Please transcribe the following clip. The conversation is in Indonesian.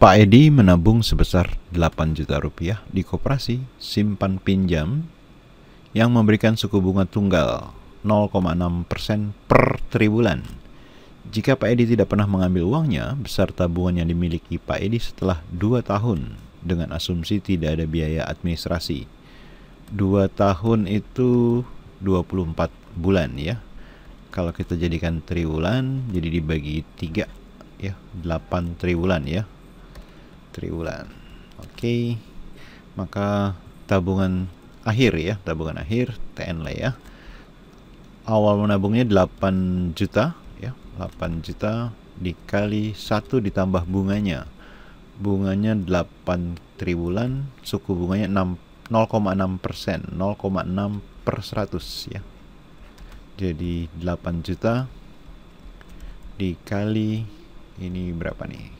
Pak Edi menabung sebesar 8 juta rupiah di koperasi simpan pinjam yang memberikan suku bunga tunggal 0,6% persen per triwulan. Jika Pak Edi tidak pernah mengambil uangnya, besar tabungan yang dimiliki Pak Edi setelah 2 tahun dengan asumsi tidak ada biaya administrasi. 2 tahun itu 24 bulan ya. Kalau kita jadikan triwulan, jadi dibagi 3 ya, 8 triwulan ya triwulan oke okay. maka tabungan akhir ya tabungan akhir TN lah ya awal menabungnya 8 juta ya 8 juta dikali satu ditambah bunganya bunganya 8 triwulan suku bunganya 0,6 persen 0,6 per 100 ya jadi 8 juta dikali ini berapa nih